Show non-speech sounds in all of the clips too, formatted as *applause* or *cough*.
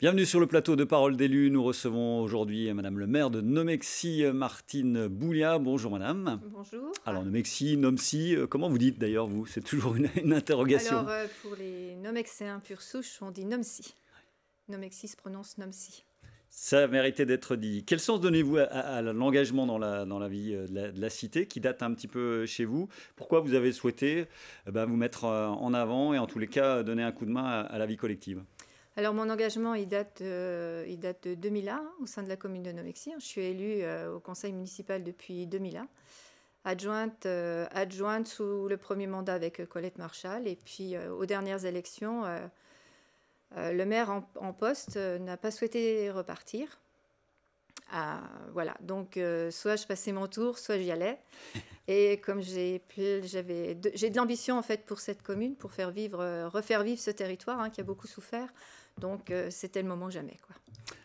Bienvenue sur le plateau de Parole d'élus. Nous recevons aujourd'hui euh, Madame le maire de Nomexi, euh, Martine Boulia. Bonjour Madame. Bonjour. Alors Nomexi, Nomsi, euh, comment vous dites d'ailleurs vous C'est toujours une, interrogation. Alors pour les Nomexiens pur souche, on dit Nomsi. Nomexi se prononce Nomsi. Ça méritait d'être dit. Quel sens donnez-vous à, l'engagement dans la, dans la vie de la, cité qui date un petit peu chez vous Pourquoi vous avez souhaité bah, vous mettre en avant et en tous les cas donner un coup de main à la vie collective alors mon engagement, il date, euh, de 2001 au sein de la commune de Nomexi. Hein. Je suis élue euh, au conseil municipal depuis 2001, euh, adjointe, sous le premier mandat avec Colette Marshall. Et puis aux dernières élections, le maire en, poste n'a pas souhaité repartir. Ah, voilà, donc soit je passais mon tour, soit j'y allais. *laughs* Et comme j'ai, de l'ambition en fait pour cette commune, pour faire vivre, refaire vivre ce territoire hein, qui a beaucoup souffert, donc euh, c'était le moment jamais. Quoi.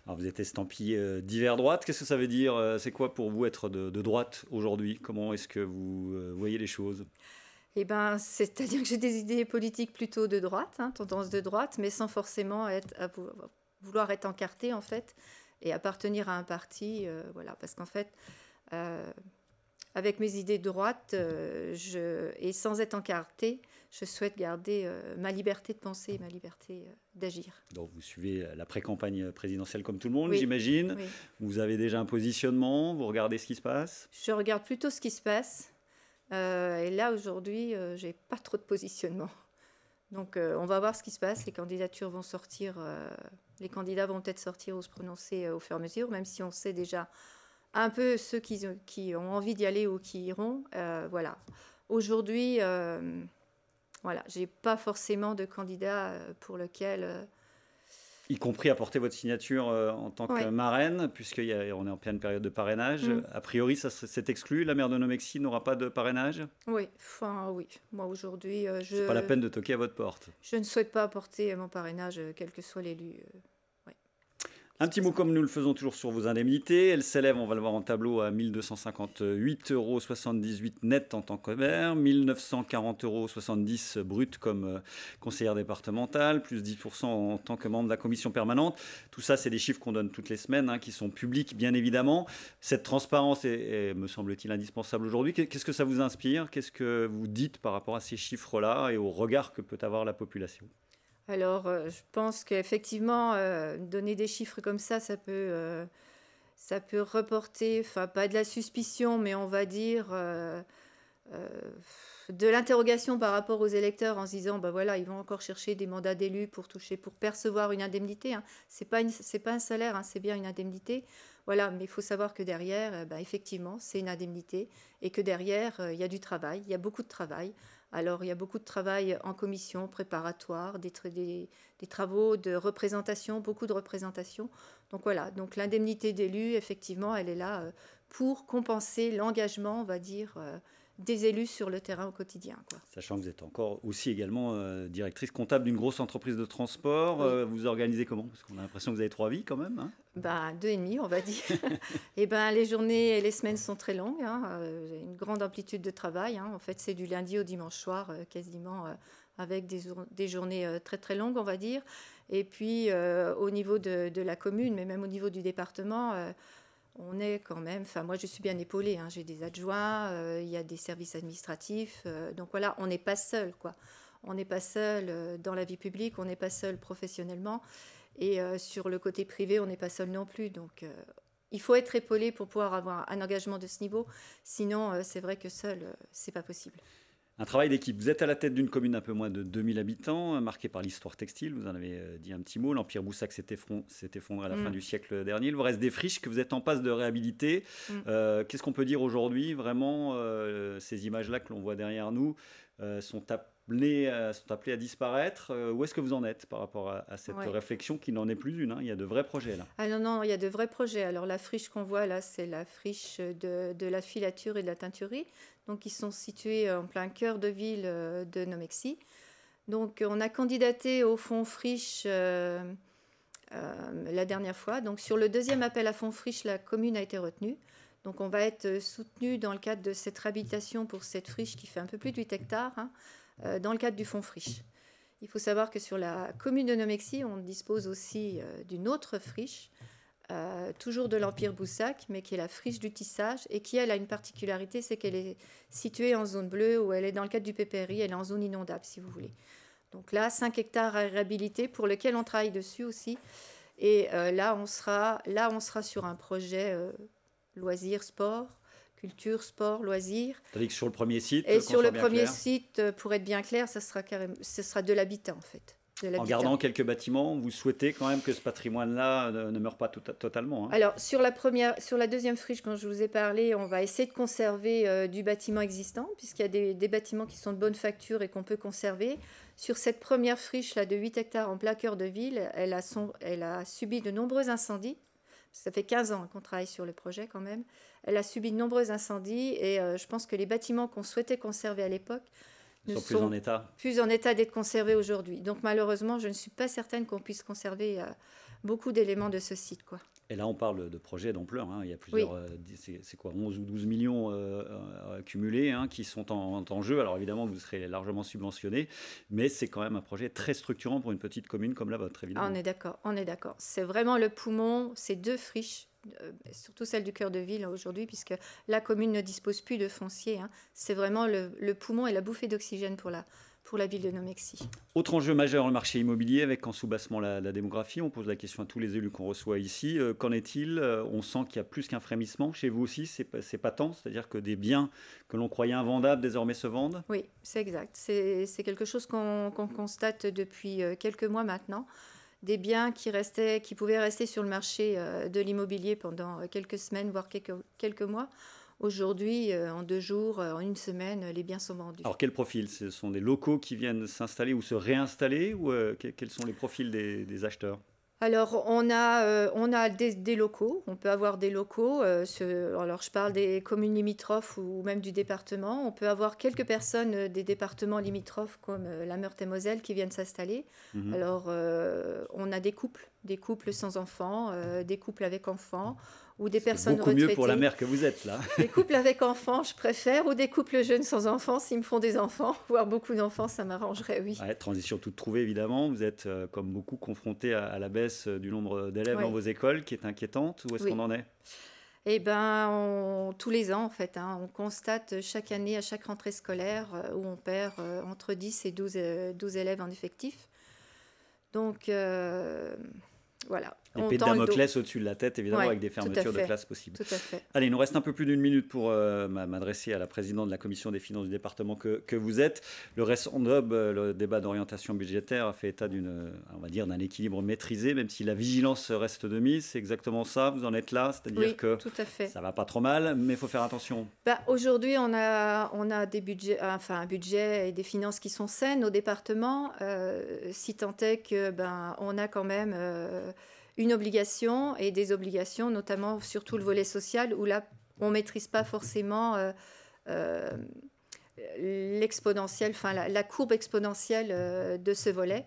Alors vous êtes estampillé euh, divers droite. Qu'est-ce que ça veut dire euh, C'est quoi pour vous être de, droite aujourd'hui Comment est-ce que vous voyez les choses eh ben, c'est-à-dire que j'ai des idées politiques plutôt de droite, hein, tendance de droite, mais sans forcément être, à vouloir être encarté en fait et appartenir à un parti, voilà, parce qu'en fait, avec mes idées de droite, je, et sans être encarté, je souhaite garder euh, ma liberté de penser ma liberté euh, d'agir. Donc vous suivez euh, la pré-campagne présidentielle comme tout le monde, j'imagine. Vous avez déjà un positionnement, vous regardez ce qui se passe Je regarde plutôt ce qui se passe. et là, aujourd'hui, je j'ai pas trop de positionnement. Donc on va voir ce qui se passe. Les candidatures vont sortir, les candidats vont peut-être sortir ou se prononcer au fur et à mesure, même si on sait déjà un peu ceux qui, qui ont envie d'y aller ou qui iront. voilà. Aujourd'hui, voilà, j'ai pas forcément de candidat euh, pour lequel euh, y compris apporter votre signature euh, en tant que marraine, puisqu'on est en pleine période de parrainage. Mm. A priori, ça c'est exclu. La maire de Nomexi n'aura pas de parrainage Oui, enfin oui. Moi aujourd'hui, je. C'est pas la peine de toquer à votre porte. Je ne souhaite pas apporter mon parrainage, quel que soit l'élu. Un petit mot comme nous le faisons toujours sur vos indemnités. Elles s'élèvent, on va le voir en tableau, à 1258,78 euros net en tant que 1 1940,70 euros brut comme euh, conseillère départementale, plus 10% en tant que membre de la commission permanente. Tout ça, c'est des chiffres qu'on donne toutes les semaines, hein, qui sont publics, bien évidemment. Cette transparence est me semble-t-il, indispensable aujourd'hui. Qu'est-ce que ça vous inspire Qu'est-ce que vous dites par rapport à ces chiffres-là et au regard que peut avoir la population alors, euh, je pense qu'effectivement, euh, donner des chiffres comme ça, ça peut, euh, ça peut reporter, enfin, pas de la suspicion, mais on va dire. Euh, de l'interrogation par rapport aux électeurs en se disant bah voilà ils vont encore chercher des mandats d'élus pour toucher pour percevoir une indemnité hein. c'est pas pas un salaire hein, c'est bien une indemnité voilà mais il faut savoir que derrière euh, bah, effectivement c'est une indemnité et que derrière euh, il y a du travail il y a beaucoup de travail alors il y a beaucoup de travail en commission préparatoire des, des, travaux de représentation beaucoup de représentation donc voilà donc l'indemnité d'élus, effectivement elle est là pour compenser l'engagement on va dire des élus sur le terrain au quotidien. Quoi. Sachant que vous êtes encore aussi également euh, directrice comptable d'une grosse entreprise de transport, euh, vous organisez comment Parce qu'on a l'impression que vous avez trois vies quand même. Hein. Bah, deux et demi, on va dire. *laughs* et eh ben, les journées et les semaines sont très longues, hein. euh, une grande amplitude de travail. Hein. En fait, c'est du lundi au dimanche soir, quasiment avec des, des, journées très très longues, on va dire. Et puis, au niveau de, de, la commune, mais même au niveau du département, on est quand même, enfin moi je suis bien épaulée, hein, j'ai des adjoints, euh, il y a des services administratifs, euh, donc voilà, on n'est pas seul quoi. On n'est pas seul euh, dans la vie publique, on n'est pas seul professionnellement et sur le côté privé, on n'est pas seul non plus. Donc il faut être épaulé pour pouvoir avoir un engagement de ce niveau, sinon c'est vrai que seul, c'est pas possible. Un travail d'équipe. Vous êtes à la tête d'une commune d'un peu moins de 2000 habitants, euh, marquée par l'histoire textile. Vous en avez euh, dit un petit mot. L'Empire Boussac s'est effondré à la fin mm. du siècle dernier. Il vous reste des friches que vous êtes en passe de réhabiliter. Mm. Euh, qu'est-ce qu'on peut dire aujourd'hui Vraiment, ces images-là que l'on voit derrière nous sont à euh, sont appelés à disparaître. Euh, où est-ce que vous en êtes par rapport à, cette réflexion qui n'en est plus une hein? Il y a de vrais projets là. Ah non, non, il y a de vrais projets. Alors la friche qu'on voit là, c'est la friche de, de, la filature et de la teinturerie. Donc ils sont situés euh, en plein cœur de ville de Nomexi. Donc on a candidaté au fonds friche la dernière fois. Donc sur le deuxième appel à fonds friche, la commune a été retenue. Donc on va être soutenu dans le cadre de cette réhabilitation pour cette friche qui fait un peu plus de 8 hectares. Hein euh, dans le cadre du fonds friche. Il faut savoir que sur la commune de Nomexi, on dispose aussi euh, d'une autre friche, euh, toujours de l'Empire Boussac, mais qui est la friche du tissage et qui, elle, a une particularité, c'est qu'elle est située en zone bleue ou elle est dans le cadre du PPRI, elle est en zone inondable, si vous voulez. Donc là, 5 hectares à réhabiliter pour lequel on travaille dessus aussi. Et là, on sera, là, on sera sur un projet loisirs, sport, culture, sport, loisirs. Tandis sur le premier site. Et sur le premier site, euh, pour être bien clair, ça sera, de l'habitat en fait. En gardant quelques bâtiments, vous souhaitez quand même que ce patrimoine-là euh, ne meure pas tota-, totalement. Hein. Alors sur la deuxième friche, quand je vous ai parlé, on va essayer de conserver euh, du bâtiment existant, puisqu'il y a des, bâtiments qui sont de bonne facture et qu'on peut conserver. Sur cette première friche là de 8 hectares en plein de ville, elle a subi de nombreux incendies ça fait 15 ans qu'on travaille sur le projet quand même, elle a subi de nombreux incendies et euh, je pense que les bâtiments qu'on souhaitait conserver à l'époque ne sont, plus en état, d'être conservés aujourd'hui. Donc malheureusement, je ne suis pas certaine qu'on puisse conserver euh, beaucoup d'éléments de ce site. quoi. Et là, on parle de projets d'ampleur. Hein. Il y a plusieurs. Euh, c'est quoi 11 ou 12 millions euh, euh, accumulés cumulés hein, qui sont en, jeu. Alors évidemment, vous serez largement subventionné, mais c'est quand même un projet très structurant pour une petite commune comme la vôtre, ah, évidemment. on est d'accord, on est d'accord. C'est vraiment le poumon, ces deux friches, surtout celle du cœur de ville aujourd'hui, puisque la commune ne dispose plus de foncier. Hein. C'est vraiment le poumon et la bouffée d'oxygène pour la, pour la ville de Nomexi. Autre enjeu majeur, le marché immobilier, avec en sous-bassement la, démographie. On pose la question à tous les élus qu'on reçoit ici. Euh, qu'en est-il euh, On sent qu'il y a plus qu'un frémissement. Chez vous aussi, c'est pas tant, c'est-à-dire que des biens que l'on croyait invendables désormais se vendent Oui, c'est exact. C'est quelque chose qu'on constate depuis euh, quelques mois maintenant des biens qui, restaient, qui pouvaient rester sur le marché de l'immobilier pendant quelques semaines, voire quelques mois, Aujourd'hui, euh, en deux jours, euh, en une semaine, euh, les biens sont vendus. Alors quel profil Ce sont des locaux qui viennent s'installer ou se réinstaller ou quels sont les profils des, acheteurs alors, on a, on a des, locaux, on peut avoir des locaux, alors je parle des communes limitrophes ou même du département, on peut avoir quelques personnes des départements limitrophes comme la Meurthe-et-Moselle qui viennent s'installer. Mhm. Alors, on a des couples, des couples sans enfants, des couples avec enfants, ou des personnes beaucoup mieux pour la mère que vous êtes là. des couples *laughs* avec enfants, je préfère, ou des couples jeunes sans enfants, s'ils me font des enfants, *laughs* voire beaucoup d'enfants, ça m'arrangerait, oui. transition toute trouvée, évidemment. Vous êtes, euh, comme beaucoup, confronté à, la baisse euh, du nombre d'élèves dans vos écoles, qui est inquiétante. Où est-ce qu'on en est eh ben, tous les ans, en fait, hein, on constate euh, chaque année, à chaque rentrée scolaire, où on perd entre 10 et 12, 12, élèves en effectif. Donc, voilà, L'épée de Damoclès au-dessus de la tête, évidemment, avec des fermetures de classe possibles. Tout à fait. Allez, il nous reste un peu plus d'une minute pour euh, m'adresser à la présidente de la commission des finances du département que, que vous êtes. Le récent hub, euh, le débat d'orientation budgétaire, a fait état d'une, euh, on va dire, d'un équilibre maîtrisé, même si la vigilance reste de mise. C'est exactement ça, vous en êtes là, c'est-à-dire oui, que tout à fait. ça va pas trop mal, mais il faut faire attention. Bah, aujourd'hui, on a, on a des budgets, enfin, un budget et des finances qui sont saines au département, si tant est que ben, on a quand même une obligation et des obligations, notamment surtout le volet social, où là, on ne maîtrise pas forcément euh, euh, l'exponentielle, enfin la, courbe exponentielle euh, de ce volet.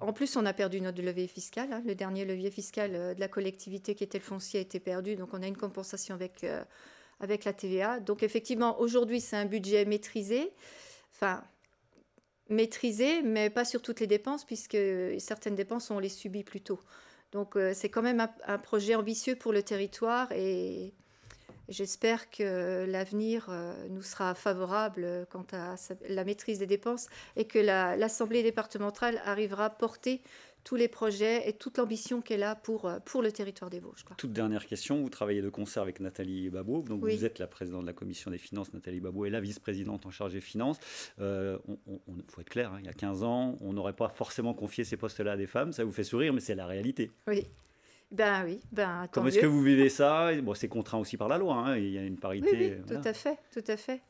en plus, on a perdu notre levier fiscal. Hein. le dernier levier fiscal de la collectivité qui était le foncier a été perdu, donc on a une compensation avec, avec la TVA. Donc effectivement, aujourd'hui, c'est un budget maîtrisé. Enfin, maîtriser mais pas sur toutes les dépenses, puisque certaines dépenses, on les subit plus tôt. Donc euh, c'est quand même un, projet ambitieux pour le territoire et j'espère que l'avenir euh, nous sera favorable quant à la maîtrise des dépenses et que l'Assemblée départementale arrivera à porter tous les projets et toute l'ambition qu'elle a pour, euh, pour le territoire des Vosges. Toute dernière question, vous travaillez de concert avec Nathalie Babot, donc vous êtes la présidente de la commission des finances, Nathalie Babot est la vice-présidente en charge des finances. Il euh, faut être clair, hein, il y a 15 ans, on n'aurait pas forcément confié ces postes-là à des femmes, ça vous fait sourire, mais c'est la réalité. Oui, ben oui, ben Comment est-ce que vous vivez ça Bon, c'est contraint aussi par la loi, hein, il y a une parité. Oui, tout à fait, tout à fait.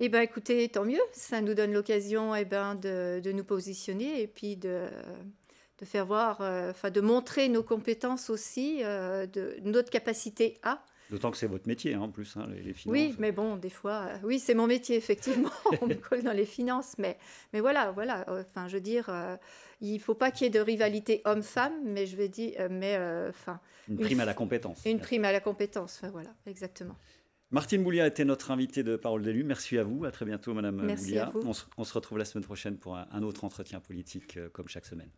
Eh ben écoutez, tant mieux, ça nous donne l'occasion et eh ben, de, de, nous positionner et puis de, de faire voir, euh, enfin de montrer nos compétences aussi, euh, de notre capacité à. D'autant que c'est votre métier hein, en plus, hein, les, finances. Oui, mais bon, des fois, euh, oui, c'est mon métier effectivement. *laughs* on me colle dans les finances, mais mais voilà, voilà. Enfin, je veux dire, il il faut pas qu'il y ait de rivalité homme-femme, mais je veux dire, mais enfin. une prime à la compétence. Une prime à la compétence, voilà, exactement. Martine a était notre invitée de Parole d'élu. Merci à vous. À très bientôt, Madame Merci À vous. On, se, retrouve la semaine prochaine pour un autre entretien politique comme chaque semaine.